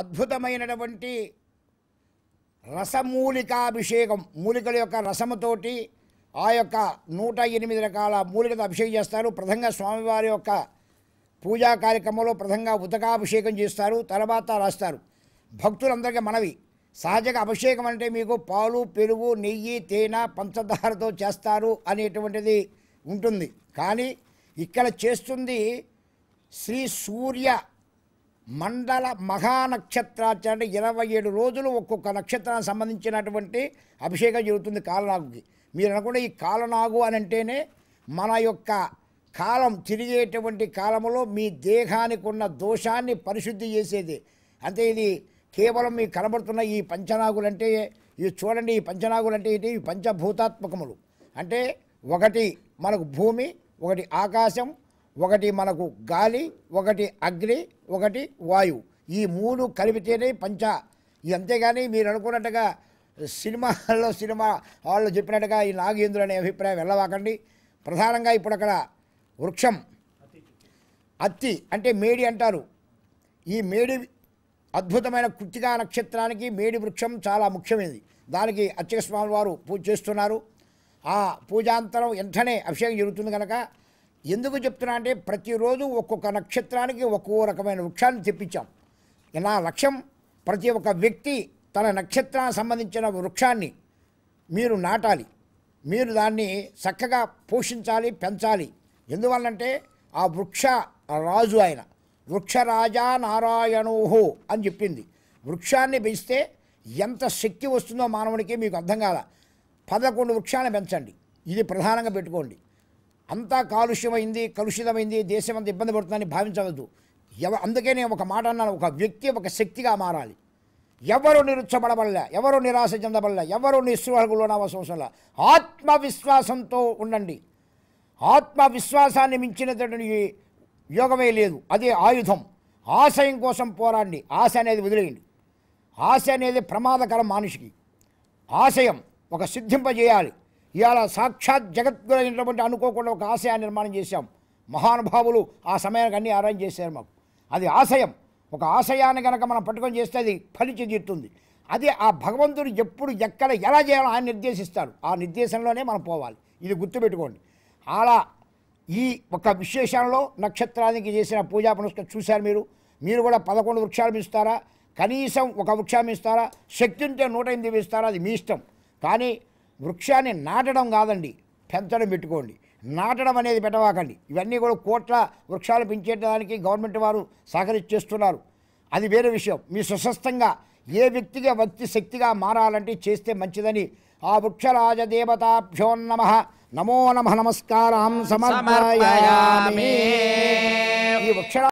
అద్భుతమైనటువంటి రసమూలికాభిషేకం మూలికల యొక్క రసముతోటి ఆ యొక్క నూట ఎనిమిది రకాల మూలికలు అభిషేకం చేస్తారు ప్రధంగా స్వామివారి యొక్క పూజా కార్యక్రమంలో ప్రధంగా ఉతకాభిషేకం చేస్తారు తర్వాత రాస్తారు భక్తులందరికీ మనవి సహజంగా అభిషేకం అంటే మీకు పాలు పెరుగు నెయ్యి తేనె పంచదారతో చేస్తారు అనేటువంటిది ఉంటుంది కానీ ఇక్కడ చేస్తుంది శ్రీ సూర్య మండల మహానక్షత్రాచారణ ఇరవై ఏడు రోజులు ఒక్కొక్క నక్షత్రానికి సంబంధించినటువంటి అభిషేకం జరుగుతుంది కాలనాగుకి మీరు అనుకుంటే ఈ కాలనాగు అని అంటేనే మన యొక్క కాలం తిరిగేటువంటి కాలంలో మీ దేహానికి ఉన్న దోషాన్ని పరిశుద్ధి చేసేది అంటే ఇది కేవలం మీకు కనబడుతున్న ఈ పంచనాగులు అంటే ఇవి చూడండి ఈ పంచనాగులు అంటే ఏంటి ఇవి పంచభూతాత్మకములు అంటే ఒకటి మనకు భూమి ఒకటి ఆకాశం ఒకటి మనకు గాలి ఒకటి అగ్ని ఒకటి వాయువు ఈ మూడు కలిపితేనే పంచ ఇది అంతేగాని మీరు అనుకున్నట్టుగా సినిమాల్లో సినిమా వాళ్ళు చెప్పినట్టుగా ఈ నాగేంద్రుడు అనే అభిప్రాయం వెళ్ళవాకండి ప్రధానంగా ఇప్పుడు అక్కడ వృక్షం అత్తి అంటే మేడి అంటారు ఈ మేడి అద్భుతమైన కృత్తికా నక్షత్రానికి మేడి వృక్షం చాలా ముఖ్యమైనది దానికి అర్చక స్వామి వారు పూజ చేస్తున్నారు ఆ పూజాంతరం వెంటనే అభిషేకం జరుగుతుంది కనుక ఎందుకు చెప్తున్నా అంటే ప్రతిరోజు ఒక్కొక్క నక్షత్రానికి ఒక్కో రకమైన వృక్షాన్ని తెప్పించాం ఇలా లక్ష్యం ప్రతి ఒక్క వ్యక్తి తన నక్షత్రానికి సంబంధించిన వృక్షాన్ని మీరు నాటాలి మీరు దాన్ని చక్కగా పోషించాలి పెంచాలి ఎందువల్లంటే ఆ వృక్ష రాజు ఆయన వృక్షరాజా నారాయణోహో అని చెప్పింది వృక్షాన్ని పెంచితే ఎంత శక్తి వస్తుందో మానవుడికి మీకు అర్థం కాదా పదకొండు వృక్షాలను పెంచండి ఇది ప్రధానంగా పెట్టుకోండి అంతా కాలుష్యమైంది కలుషితమైంది దేశం అంతా ఇబ్బంది పడుతుందని భావించవద్దు ఎవ అందుకే నేను ఒక మాట అన్నాను ఒక వ్యక్తి ఒక శక్తిగా మారాలి ఎవరు నిరుచ్చబడబడలే ఎవరు నిరాశ చెందబడలే ఎవరు అవసరం లే ఆత్మవిశ్వాసంతో ఉండండి ఆత్మవిశ్వాసాన్ని మించినటువంటి యోగమే లేదు అదే ఆయుధం ఆశయం కోసం పోరాడి ఆశ అనేది వదిలేయండి ఆశ అనేది ప్రమాదకరం మనిషికి ఆశయం ఒక సిద్ధింపజేయాలి ఇవాళ సాక్షాత్ అయినటువంటి అనుకోకుండా ఒక ఆశయాన్ని నిర్మాణం చేశాం మహానుభావులు ఆ సమయానికి అన్ని అరేంజ్ చేశారు మాకు అది ఆశయం ఒక ఆశయాన్ని కనుక మనం పట్టుకొని చేస్తే అది ఫలించి తీరుతుంది ఆ భగవంతుడు ఎప్పుడు ఎక్కడ ఎలా చేయాలో ఆయన నిర్దేశిస్తారు ఆ నిర్దేశంలోనే మనం పోవాలి ఇది గుర్తుపెట్టుకోండి అలా ఈ ఒక విశేషంలో నక్షత్రానికి చేసిన పూజా పునస్కారం చూశారు మీరు మీరు కూడా పదకొండు వృక్షాలు ఇస్తారా కనీసం ఒక వృక్షాన్ని ఇస్తారా శక్తి ఉంటే నూట ఎనిమిది ఇస్తారా అది మీ ఇష్టం కానీ వృక్షాన్ని నాటడం కాదండి పెంచడం పెట్టుకోండి నాటడం అనేది పెట్టవాకండి ఇవన్నీ కూడా కోట్ల వృక్షాలు పెంచేటానికి గవర్నమెంట్ వారు సహకరిస్తున్నారు అది వేరే విషయం మీ సుస్వస్థంగా ఏ వ్యక్తిగా భక్తి శక్తిగా మారాలంటే చేస్తే మంచిదని ఆ వృక్షరాజదేవతాభ్యో నమ నమో నమ నమస్కారం సమర్థ ఈ వృక్ష